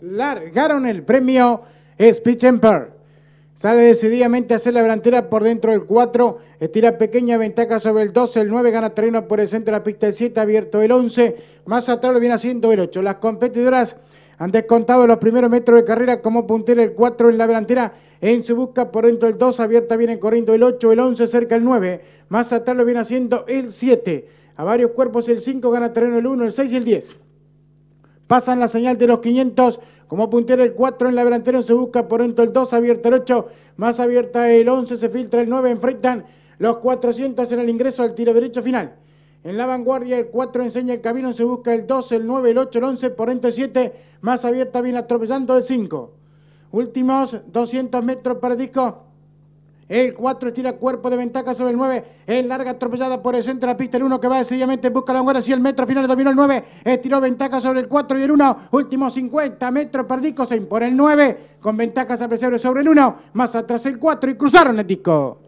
largaron el premio Speech Emperor. Sale decididamente a hacer la delantera por dentro del 4. Estira eh, pequeña ventaja sobre el 12. El 9 gana terreno por el centro de la pista. El 7 abierto el 11. Más atrás lo viene haciendo el 8. Las competidoras han descontado los primeros metros de carrera como puntera el 4 en la delantera. En su busca por dentro del 2. Abierta viene corriendo el 8. El 11 cerca el 9. Más atrás lo viene haciendo el 7. A varios cuerpos el 5 gana terreno el 1, el 6 y el 10. Pasan la señal de los 500 como puntero el 4 en la delantera, se busca por dentro el 2, abierta el 8, más abierta el 11, se filtra el 9, enfrentan los 400 en el ingreso al tiro derecho final. En la vanguardia, el 4 enseña el camino, se busca el 2, el 9, el 8, el 11, por dentro el 7, más abierta viene atropellando el 5. Últimos 200 metros para el disco. El 4 estira cuerpo de ventaja sobre el 9. En larga atropellada por el centro de la pista. El 1 que va decididamente en busca la honguera. Si el metro final dominó el 9. Estiró ventaja sobre el 4 y el 1. Último 50 metros. Perdico se impone el 9. Con ventajas apreciables sobre el 1. Más atrás el 4 y cruzaron el disco.